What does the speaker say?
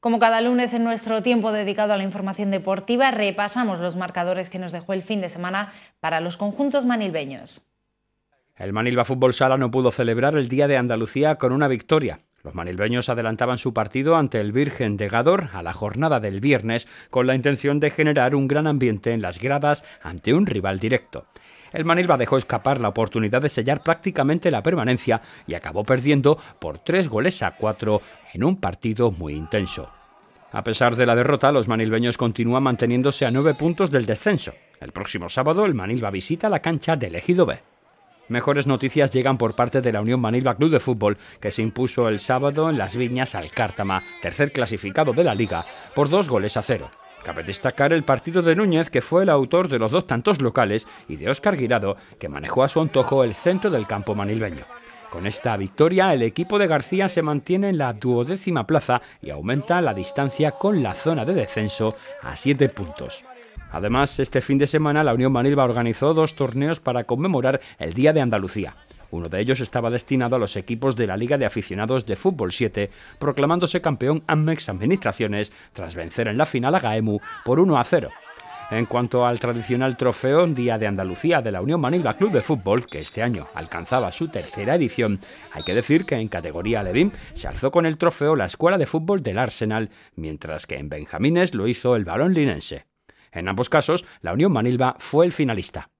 Como cada lunes en nuestro tiempo dedicado a la información deportiva, repasamos los marcadores que nos dejó el fin de semana para los conjuntos manilbeños. El Manilva Fútbol Sala no pudo celebrar el Día de Andalucía con una victoria. Los manilbeños adelantaban su partido ante el Virgen de Gador a la jornada del viernes con la intención de generar un gran ambiente en las gradas ante un rival directo. El Manilva dejó escapar la oportunidad de sellar prácticamente la permanencia y acabó perdiendo por tres goles a cuatro en un partido muy intenso. A pesar de la derrota, los manilbeños continúan manteniéndose a nueve puntos del descenso. El próximo sábado, el manilba visita la cancha del Ejido B. Mejores noticias llegan por parte de la Unión Manilva Club de Fútbol, que se impuso el sábado en Las Viñas al Cártama, tercer clasificado de la liga, por dos goles a cero. Cabe destacar el partido de Núñez, que fue el autor de los dos tantos locales, y de Óscar Guirado, que manejó a su antojo el centro del campo manilbeño. Con esta victoria, el equipo de García se mantiene en la duodécima plaza y aumenta la distancia con la zona de descenso a siete puntos. Además, este fin de semana la Unión Manilva organizó dos torneos para conmemorar el Día de Andalucía. Uno de ellos estaba destinado a los equipos de la Liga de Aficionados de Fútbol 7, proclamándose campeón Amex Administraciones tras vencer en la final a Gaemu por 1 a 0. En cuanto al tradicional trofeo Día de Andalucía de la Unión Manilva Club de Fútbol, que este año alcanzaba su tercera edición, hay que decir que en categoría Levín se alzó con el trofeo la Escuela de Fútbol del Arsenal, mientras que en Benjamines lo hizo el Balón Linense. En ambos casos, la Unión Manilva fue el finalista.